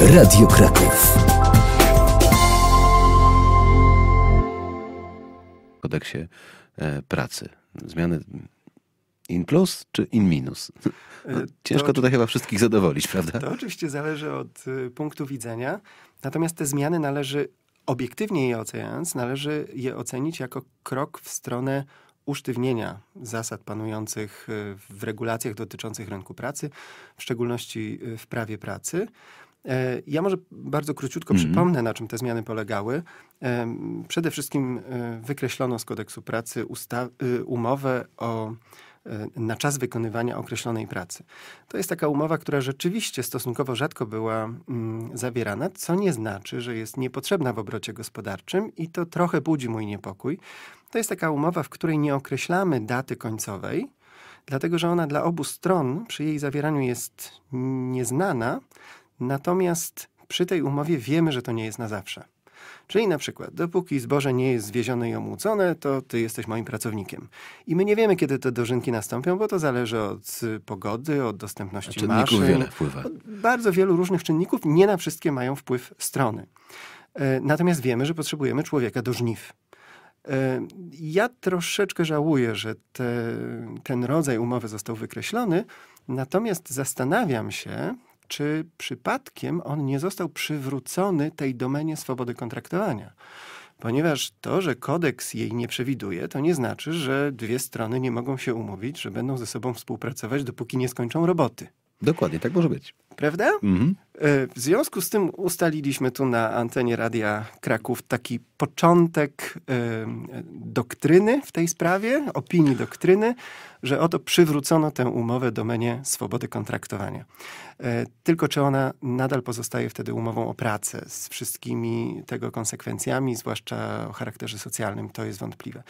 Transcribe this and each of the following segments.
Radio Kraków. Kodeksie e, pracy. Zmiany in plus czy in minus? E, no, ciężko to, tutaj chyba wszystkich zadowolić, prawda? To oczywiście zależy od y, punktu widzenia. Natomiast te zmiany należy, obiektywnie je oceniając, należy je ocenić jako krok w stronę usztywnienia zasad panujących y, w regulacjach dotyczących rynku pracy, w szczególności y, w prawie pracy. E, ja może bardzo króciutko mm -hmm. przypomnę, na czym te zmiany polegały. E, przede wszystkim e, wykreślono z kodeksu pracy y, umowę o na czas wykonywania określonej pracy. To jest taka umowa, która rzeczywiście stosunkowo rzadko była mm, zawierana, co nie znaczy, że jest niepotrzebna w obrocie gospodarczym i to trochę budzi mój niepokój. To jest taka umowa, w której nie określamy daty końcowej, dlatego że ona dla obu stron przy jej zawieraniu jest nieznana, Natomiast przy tej umowie wiemy, że to nie jest na zawsze. Czyli na przykład, dopóki zboże nie jest zwiezione i omucone, to ty jesteś moim pracownikiem. I my nie wiemy, kiedy te dożynki nastąpią, bo to zależy od pogody, od dostępności czynników maszyn. wiele wpływa. Bardzo wielu różnych czynników, nie na wszystkie mają wpływ strony. E, natomiast wiemy, że potrzebujemy człowieka do żniw. E, ja troszeczkę żałuję, że te, ten rodzaj umowy został wykreślony, natomiast zastanawiam się, czy przypadkiem on nie został przywrócony tej domenie swobody kontraktowania. Ponieważ to, że kodeks jej nie przewiduje, to nie znaczy, że dwie strony nie mogą się umówić, że będą ze sobą współpracować, dopóki nie skończą roboty. Dokładnie, tak może być. Prawda? Mhm. E, w związku z tym ustaliliśmy tu na antenie Radia Kraków taki początek e, doktryny w tej sprawie, opinii doktryny, że oto przywrócono tę umowę domenie swobody kontraktowania. E, tylko czy ona nadal pozostaje wtedy umową o pracę z wszystkimi tego konsekwencjami, zwłaszcza o charakterze socjalnym, to jest wątpliwe.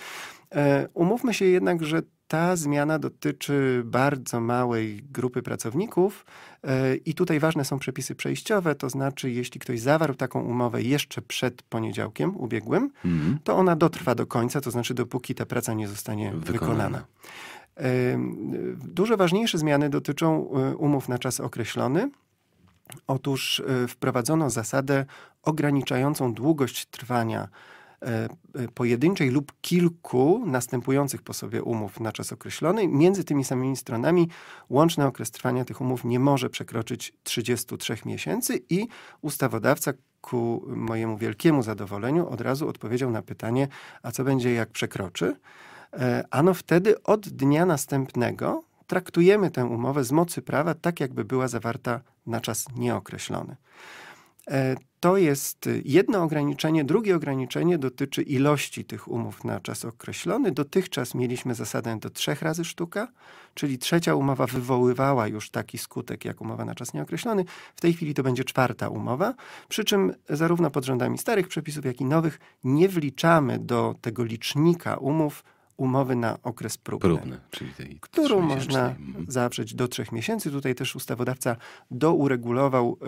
umówmy się jednak, że ta zmiana dotyczy bardzo małej grupy pracowników e, i tutaj ważne są przepisy przejściowe, to znaczy jeśli ktoś zawarł taką umowę jeszcze przed poniedziałkiem ubiegłym, mhm. to ona dotrwa do końca, to znaczy dopóki ta praca nie zostanie wykonana. wykonana. Dużo ważniejsze zmiany dotyczą e, umów na czas określony. Otóż e, wprowadzono zasadę ograniczającą długość trwania E, e, pojedynczej lub kilku następujących po sobie umów na czas określony. Między tymi samymi stronami łączny okres trwania tych umów nie może przekroczyć 33 miesięcy i ustawodawca ku mojemu wielkiemu zadowoleniu od razu odpowiedział na pytanie, a co będzie jak przekroczy? E, ano wtedy od dnia następnego traktujemy tę umowę z mocy prawa tak, jakby była zawarta na czas nieokreślony. E, to jest jedno ograniczenie. Drugie ograniczenie dotyczy ilości tych umów na czas określony. Dotychczas mieliśmy zasadę do trzech razy sztuka, czyli trzecia umowa wywoływała już taki skutek jak umowa na czas nieokreślony. W tej chwili to będzie czwarta umowa, przy czym zarówno pod rządami starych przepisów, jak i nowych nie wliczamy do tego licznika umów umowy na okres próbny, próbny czyli tej którą można mhm. zawrzeć do trzech miesięcy. Tutaj też ustawodawca douregulował,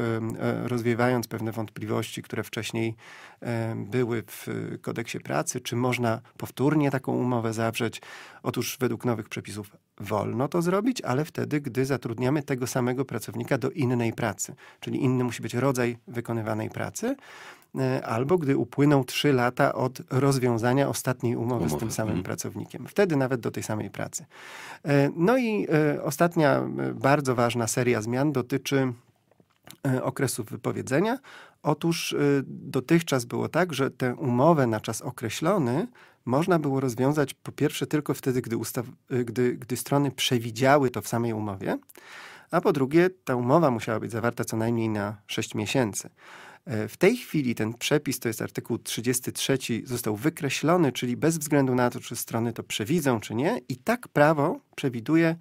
e, rozwiewając pewne wątpliwości, które wcześniej były w e, kodeksie pracy, czy można powtórnie taką umowę zawrzeć. Otóż według nowych przepisów wolno to zrobić, ale wtedy, gdy zatrudniamy tego samego pracownika do innej pracy, czyli inny musi być rodzaj wykonywanej pracy, e, albo gdy upłyną trzy lata od rozwiązania ostatniej umowy, umowy. z tym samym hmm. pracownikiem. Wtedy nawet do tej samej pracy. E, no i e, ostatnia bardzo ważna seria zmian dotyczy E, okresów wypowiedzenia. Otóż e, dotychczas było tak, że tę umowę na czas określony można było rozwiązać po pierwsze tylko wtedy, gdy, ustaw, e, gdy, gdy strony przewidziały to w samej umowie, a po drugie ta umowa musiała być zawarta co najmniej na 6 miesięcy. W tej chwili ten przepis, to jest artykuł 33, został wykreślony, czyli bez względu na to, czy strony to przewidzą, czy nie, i tak prawo przewiduje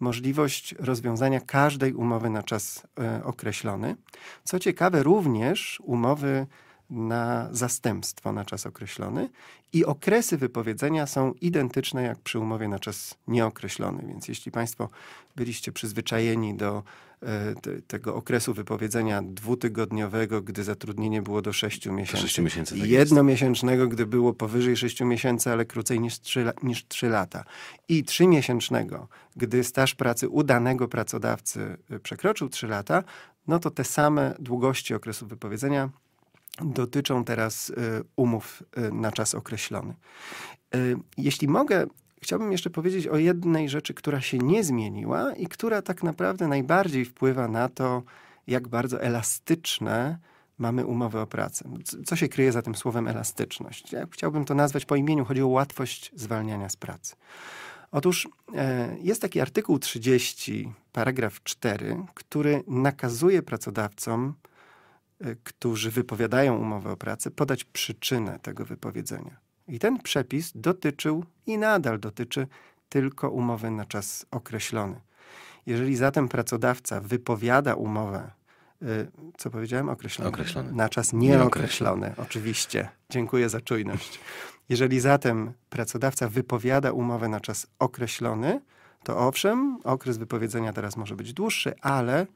możliwość rozwiązania każdej umowy na czas e, określony. Co ciekawe, również umowy na zastępstwo na czas określony i okresy wypowiedzenia są identyczne jak przy umowie na czas nieokreślony. Więc jeśli Państwo byliście przyzwyczajeni do e, te, tego okresu wypowiedzenia dwutygodniowego, gdy zatrudnienie było do sześciu miesięcy, 6 miesięcy tak jednomiesięcznego, jest. gdy było powyżej sześciu miesięcy, ale krócej niż trzy, niż 3 lata i trzymiesięcznego, gdy staż pracy udanego pracodawcy e, przekroczył trzy lata, no to te same długości okresu wypowiedzenia dotyczą teraz y, umów y, na czas określony. Y, jeśli mogę, chciałbym jeszcze powiedzieć o jednej rzeczy, która się nie zmieniła i która tak naprawdę najbardziej wpływa na to, jak bardzo elastyczne mamy umowy o pracę. Co się kryje za tym słowem elastyczność? Ja chciałbym to nazwać po imieniu, chodzi o łatwość zwalniania z pracy. Otóż e, jest taki artykuł 30, paragraf 4, który nakazuje pracodawcom Y, którzy wypowiadają umowę o pracę, podać przyczynę tego wypowiedzenia. I ten przepis dotyczył i nadal dotyczy tylko umowy na czas określony. Jeżeli zatem pracodawca wypowiada umowę, y, co powiedziałem, określony, określony. na czas nieokreślony, Nieokreślony. oczywiście. Dziękuję za czujność. Jeżeli zatem pracodawca wypowiada umowę na czas określony, to owszem, okres wypowiedzenia teraz może być dłuższy, ale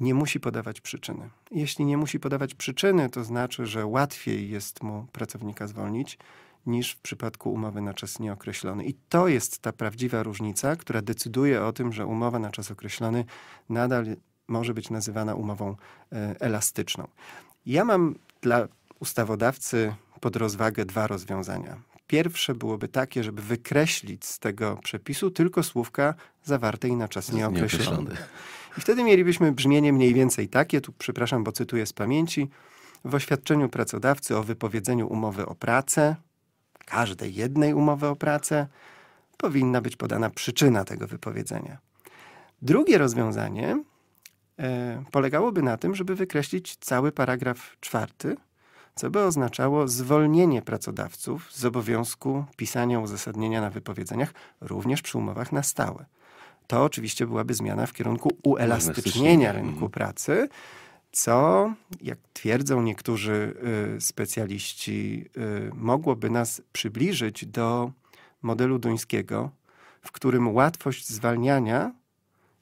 nie musi podawać przyczyny. Jeśli nie musi podawać przyczyny, to znaczy, że łatwiej jest mu pracownika zwolnić niż w przypadku umowy na czas nieokreślony. I to jest ta prawdziwa różnica, która decyduje o tym, że umowa na czas określony nadal może być nazywana umową e, elastyczną. Ja mam dla ustawodawcy pod rozwagę dwa rozwiązania. Pierwsze byłoby takie, żeby wykreślić z tego przepisu tylko słówka zawartej na czas nieokreślony. nieokreślony. I wtedy mielibyśmy brzmienie mniej więcej takie, tu przepraszam, bo cytuję z pamięci, w oświadczeniu pracodawcy o wypowiedzeniu umowy o pracę, każdej jednej umowy o pracę, powinna być podana przyczyna tego wypowiedzenia. Drugie rozwiązanie e, polegałoby na tym, żeby wykreślić cały paragraf czwarty, co by oznaczało zwolnienie pracodawców z obowiązku pisania uzasadnienia na wypowiedzeniach, również przy umowach na stałe to oczywiście byłaby zmiana w kierunku uelastycznienia rynku mhm. pracy, co, jak twierdzą niektórzy y, specjaliści, y, mogłoby nas przybliżyć do modelu duńskiego, w którym łatwość zwalniania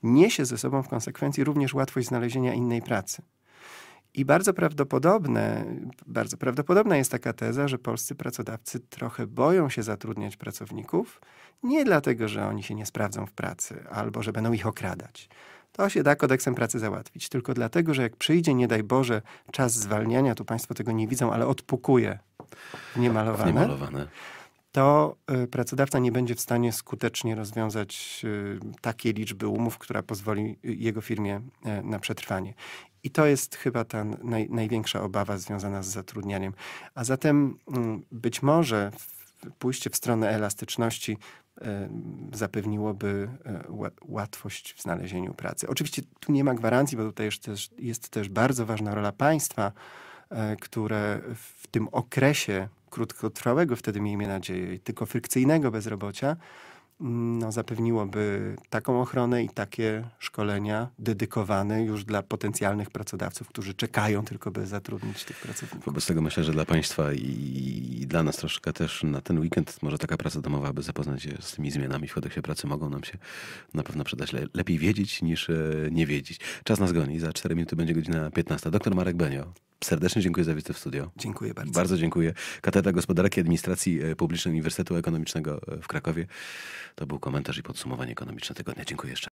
niesie ze sobą w konsekwencji również łatwość znalezienia innej pracy. I bardzo prawdopodobne, bardzo prawdopodobna jest taka teza, że polscy pracodawcy trochę boją się zatrudniać pracowników, nie dlatego, że oni się nie sprawdzą w pracy albo że będą ich okradać. To się da kodeksem pracy załatwić, tylko dlatego, że jak przyjdzie, nie daj Boże, czas zwalniania, tu Państwo tego nie widzą, ale odpukuje tak, niemalowane. niemalowane to e, pracodawca nie będzie w stanie skutecznie rozwiązać e, takiej liczby umów, która pozwoli e, jego firmie na przetrwanie. I to jest chyba ta naj, największa obawa związana z zatrudnianiem. A zatem mm, być może pójście w stronę elastyczności zapewniłoby łatwość w znalezieniu pracy. Oczywiście tu nie ma gwarancji, bo tutaj jest też, jest też bardzo ważna rola państwa, które w tym okresie krótkotrwałego wtedy, miejmy nadzieję, tylko frykcyjnego bezrobocia, mm, no, zapewniłoby taką ochronę i takie szkolenia dedykowane już dla potencjalnych pracodawców, którzy czekają tylko, by zatrudnić tych pracowników. Wobec tego myślę, że dla Państwa i, dla nas troszkę też na ten weekend może taka praca domowa, aby zapoznać się z tymi zmianami w kodeksie pracy, mogą nam się na pewno przydać. Le lepiej wiedzieć niż e, nie wiedzieć. Czas nas goni. Za 4 minuty będzie godzina 15. Doktor Marek Benio. Serdecznie dziękuję za wizytę w studio. Dziękuję bardzo. Bardzo dziękuję. Katedra Gospodarki i Administracji e, Publicznej Uniwersytetu Ekonomicznego e, w Krakowie. To był komentarz i podsumowanie ekonomiczne tego dnia. Dziękuję jeszcze.